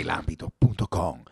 elámbito.com.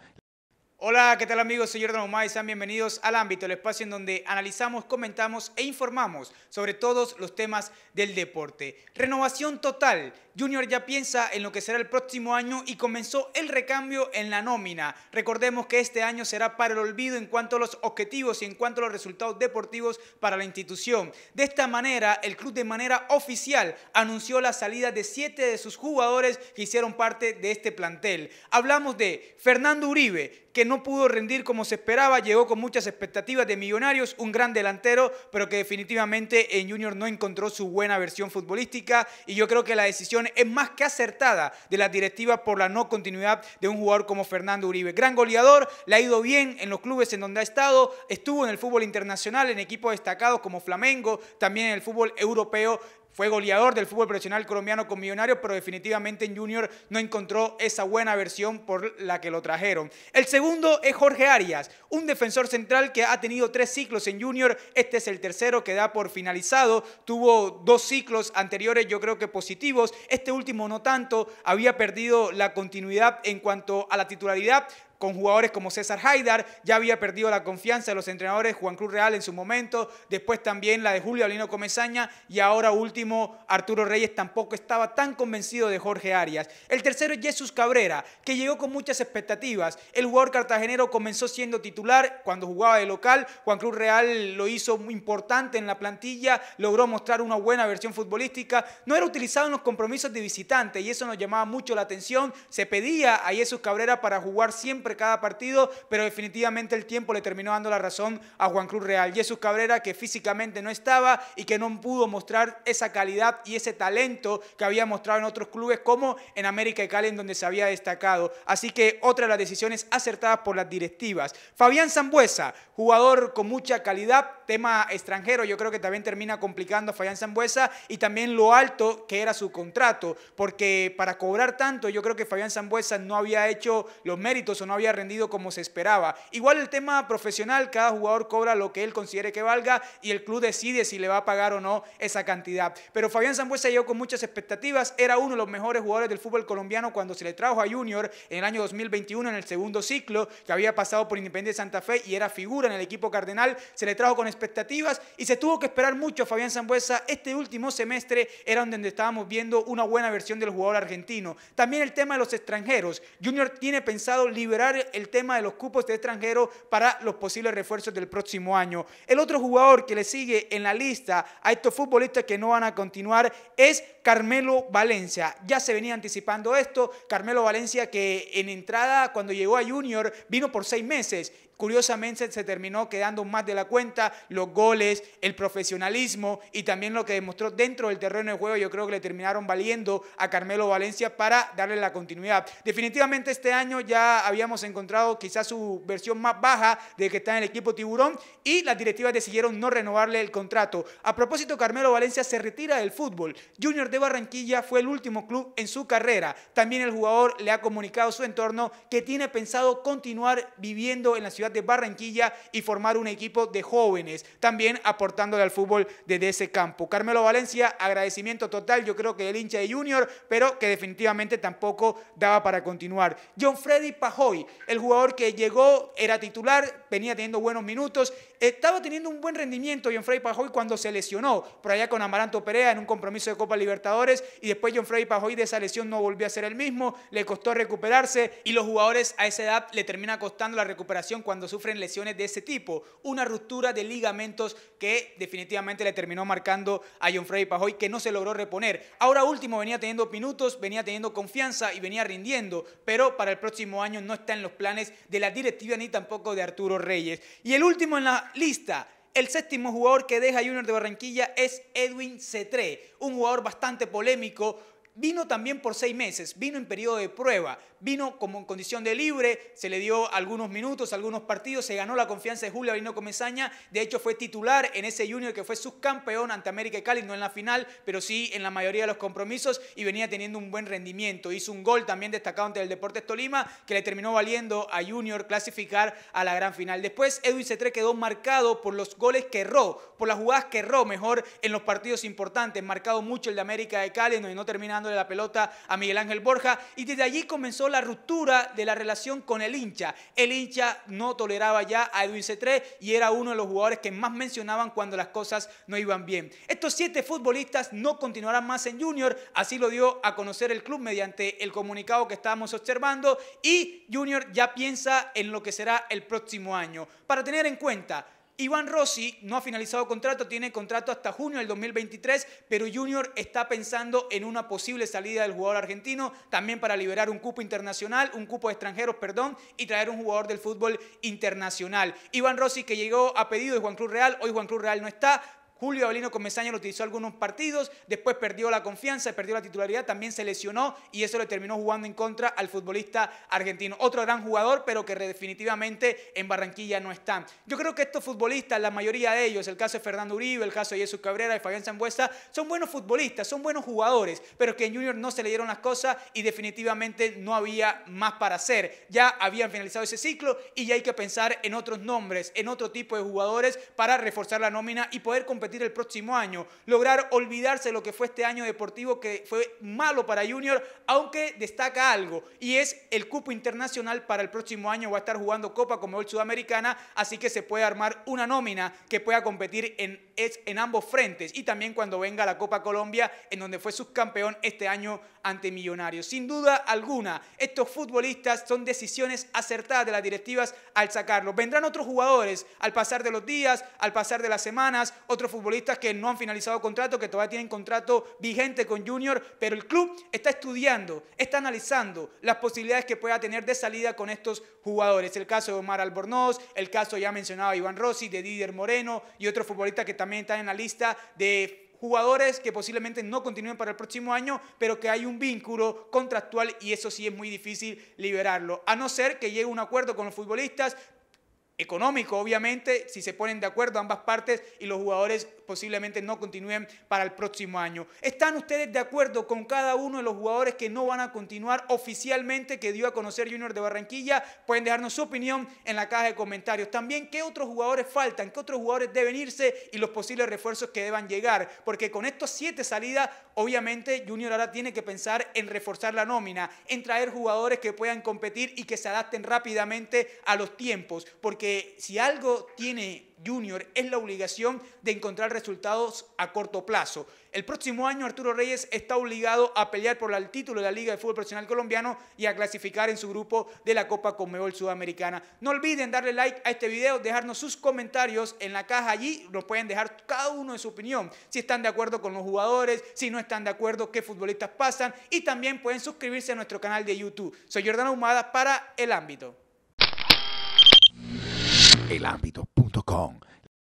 Hola, ¿qué tal amigos? Soy Jordan Omay, sean bienvenidos al ámbito, el espacio en donde analizamos, comentamos e informamos sobre todos los temas del deporte. Renovación total Junior ya piensa en lo que será el próximo año y comenzó el recambio en la nómina. Recordemos que este año será para el olvido en cuanto a los objetivos y en cuanto a los resultados deportivos para la institución. De esta manera, el club de manera oficial anunció la salida de siete de sus jugadores que hicieron parte de este plantel. Hablamos de Fernando Uribe, que no pudo rendir como se esperaba, llegó con muchas expectativas de Millonarios, un gran delantero, pero que definitivamente en Junior no encontró su buena versión futbolística y yo creo que la decisión es más que acertada de la directiva por la no continuidad de un jugador como Fernando Uribe. Gran goleador, le ha ido bien en los clubes en donde ha estado, estuvo en el fútbol internacional, en equipos destacados como Flamengo, también en el fútbol europeo fue goleador del fútbol profesional colombiano con Millonarios, pero definitivamente en Junior no encontró esa buena versión por la que lo trajeron. El segundo es Jorge Arias, un defensor central que ha tenido tres ciclos en Junior. Este es el tercero que da por finalizado. Tuvo dos ciclos anteriores, yo creo que positivos. Este último no tanto. Había perdido la continuidad en cuanto a la titularidad, con jugadores como César Haidar, ya había perdido la confianza de los entrenadores Juan Cruz Real en su momento, después también la de Julio Alino Comesaña y ahora último Arturo Reyes tampoco estaba tan convencido de Jorge Arias. El tercero es Jesús Cabrera, que llegó con muchas expectativas. El jugador cartagenero comenzó siendo titular cuando jugaba de local, Juan Cruz Real lo hizo muy importante en la plantilla, logró mostrar una buena versión futbolística, no era utilizado en los compromisos de visitante y eso nos llamaba mucho la atención, se pedía a Jesús Cabrera para jugar siempre cada partido, pero definitivamente el tiempo le terminó dando la razón a Juan Cruz Real. Jesús Cabrera que físicamente no estaba y que no pudo mostrar esa calidad y ese talento que había mostrado en otros clubes como en América y Cali en donde se había destacado. Así que otra de las decisiones acertadas por las directivas. Fabián Zambuesa, jugador con mucha calidad, tema extranjero, yo creo que también termina complicando a Fabián Zambuesa y también lo alto que era su contrato, porque para cobrar tanto yo creo que Fabián Zambuesa no había hecho los méritos o no había había rendido como se esperaba. Igual el tema profesional, cada jugador cobra lo que él considere que valga y el club decide si le va a pagar o no esa cantidad. Pero Fabián Zambuesa llegó con muchas expectativas, era uno de los mejores jugadores del fútbol colombiano cuando se le trajo a Junior en el año 2021 en el segundo ciclo, que había pasado por Independiente Santa Fe y era figura en el equipo cardenal, se le trajo con expectativas y se tuvo que esperar mucho a Fabián Zambuesa. Este último semestre era donde estábamos viendo una buena versión del jugador argentino. También el tema de los extranjeros. Junior tiene pensado liberar el tema de los cupos de extranjeros para los posibles refuerzos del próximo año. El otro jugador que le sigue en la lista a estos futbolistas que no van a continuar es Carmelo Valencia. Ya se venía anticipando esto. Carmelo Valencia que en entrada cuando llegó a Junior vino por seis meses. Curiosamente se terminó quedando más de la cuenta. Los goles, el profesionalismo y también lo que demostró dentro del terreno de juego yo creo que le terminaron valiendo a Carmelo Valencia para darle la continuidad. Definitivamente este año ya habíamos encontrado quizás su versión más baja de que está en el equipo tiburón y las directivas decidieron no renovarle el contrato. A propósito, Carmelo Valencia se retira del fútbol. Junior de Barranquilla fue el último club en su carrera. También el jugador le ha comunicado a su entorno que tiene pensado continuar viviendo en la ciudad de Barranquilla y formar un equipo de jóvenes, también aportándole al fútbol desde ese campo. Carmelo Valencia, agradecimiento total, yo creo que el hincha de Junior, pero que definitivamente tampoco daba para continuar. John Freddy Pajoy, el jugador que llegó, era titular, venía teniendo buenos minutos estaba teniendo un buen rendimiento John Freddy Pajoy cuando se lesionó por allá con Amaranto Perea en un compromiso de Copa Libertadores y después John Freddy Pajoy de esa lesión no volvió a ser el mismo, le costó recuperarse y los jugadores a esa edad le termina costando la recuperación cuando sufren lesiones de ese tipo, una ruptura de ligamentos que definitivamente le terminó marcando a John Freddy Pajoy que no se logró reponer. Ahora último venía teniendo minutos, venía teniendo confianza y venía rindiendo, pero para el próximo año no está en los planes de la directiva ni tampoco de Arturo Reyes. Y el último en la lista. El séptimo jugador que deja Junior de Barranquilla es Edwin Cetré, un jugador bastante polémico Vino también por seis meses, vino en periodo de prueba, vino como en condición de libre, se le dio algunos minutos, algunos partidos, se ganó la confianza de Julio vino Comesaña, de hecho fue titular en ese junior que fue subcampeón ante América y Cali, no en la final, pero sí en la mayoría de los compromisos y venía teniendo un buen rendimiento. Hizo un gol también destacado ante el Deportes Tolima que le terminó valiendo a Junior clasificar a la gran final. Después Edwin Cetré quedó marcado por los goles que erró, por las jugadas que erró mejor en los partidos importantes, marcado mucho el de América de Cali, no terminando de la pelota a Miguel Ángel Borja y desde allí comenzó la ruptura de la relación con el hincha. El hincha no toleraba ya a Edwin C3 y era uno de los jugadores que más mencionaban cuando las cosas no iban bien. Estos siete futbolistas no continuarán más en Junior, así lo dio a conocer el club mediante el comunicado que estábamos observando y Junior ya piensa en lo que será el próximo año. Para tener en cuenta, Iván Rossi no ha finalizado contrato, tiene contrato hasta junio del 2023, pero Junior está pensando en una posible salida del jugador argentino, también para liberar un cupo internacional, un cupo de extranjeros, perdón, y traer un jugador del fútbol internacional. Iván Rossi que llegó a pedido de Juan Cruz Real, hoy Juan Cruz Real no está, Julio Avelino Comesaño lo utilizó algunos partidos, después perdió la confianza, perdió la titularidad, también se lesionó y eso le terminó jugando en contra al futbolista argentino. Otro gran jugador, pero que definitivamente en Barranquilla no está. Yo creo que estos futbolistas, la mayoría de ellos, el caso de Fernando Uribe, el caso de Jesús Cabrera, de Fabián Zambuesa, son buenos futbolistas, son buenos jugadores, pero que en Junior no se le dieron las cosas y definitivamente no había más para hacer. Ya habían finalizado ese ciclo y ya hay que pensar en otros nombres, en otro tipo de jugadores para reforzar la nómina y poder competir el próximo año, lograr olvidarse lo que fue este año deportivo que fue malo para Junior, aunque destaca algo, y es el cupo internacional para el próximo año va a estar jugando Copa como el Sudamericana, así que se puede armar una nómina que pueda competir en es en ambos frentes y también cuando venga la Copa Colombia, en donde fue subcampeón este año ante Millonarios. Sin duda alguna, estos futbolistas son decisiones acertadas de las directivas al sacarlos. Vendrán otros jugadores al pasar de los días, al pasar de las semanas, otros futbolistas que no han finalizado contrato, que todavía tienen contrato vigente con Junior, pero el club está estudiando, está analizando las posibilidades que pueda tener de salida con estos jugadores. El caso de Omar Albornoz, el caso ya mencionado Iván Rossi, de Didier Moreno y otros futbolistas que también también están en la lista de jugadores que posiblemente no continúen para el próximo año, pero que hay un vínculo contractual y eso sí es muy difícil liberarlo, a no ser que llegue un acuerdo con los futbolistas económico, obviamente, si se ponen de acuerdo ambas partes y los jugadores posiblemente no continúen para el próximo año. ¿Están ustedes de acuerdo con cada uno de los jugadores que no van a continuar oficialmente que dio a conocer Junior de Barranquilla? Pueden dejarnos su opinión en la caja de comentarios. También, ¿qué otros jugadores faltan? ¿Qué otros jugadores deben irse? Y los posibles refuerzos que deban llegar. Porque con estos siete salidas, obviamente, Junior ahora tiene que pensar en reforzar la nómina, en traer jugadores que puedan competir y que se adapten rápidamente a los tiempos. Porque si algo tiene Junior es la obligación de encontrar resultados a corto plazo. El próximo año Arturo Reyes está obligado a pelear por el título de la Liga de Fútbol Profesional Colombiano y a clasificar en su grupo de la Copa Conmebol Sudamericana. No olviden darle like a este video, dejarnos sus comentarios en la caja allí, nos pueden dejar cada uno de su opinión, si están de acuerdo con los jugadores, si no están de acuerdo, qué futbolistas pasan y también pueden suscribirse a nuestro canal de YouTube. Soy Jordana Humada para El Ámbito elambito.com